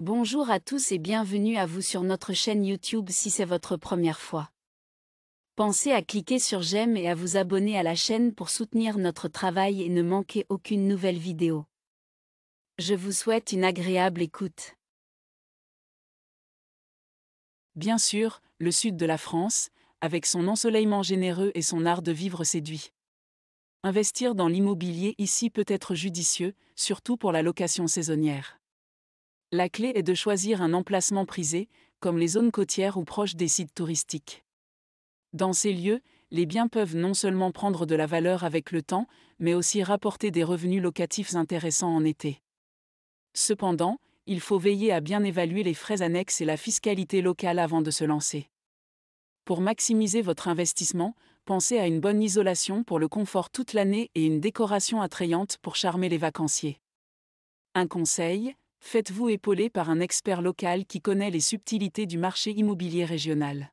Bonjour à tous et bienvenue à vous sur notre chaîne YouTube si c'est votre première fois. Pensez à cliquer sur j'aime et à vous abonner à la chaîne pour soutenir notre travail et ne manquer aucune nouvelle vidéo. Je vous souhaite une agréable écoute. Bien sûr, le sud de la France, avec son ensoleillement généreux et son art de vivre séduit. Investir dans l'immobilier ici peut être judicieux, surtout pour la location saisonnière. La clé est de choisir un emplacement prisé, comme les zones côtières ou proches des sites touristiques. Dans ces lieux, les biens peuvent non seulement prendre de la valeur avec le temps, mais aussi rapporter des revenus locatifs intéressants en été. Cependant, il faut veiller à bien évaluer les frais annexes et la fiscalité locale avant de se lancer. Pour maximiser votre investissement, pensez à une bonne isolation pour le confort toute l'année et une décoration attrayante pour charmer les vacanciers. Un conseil, faites-vous épauler par un expert local qui connaît les subtilités du marché immobilier régional.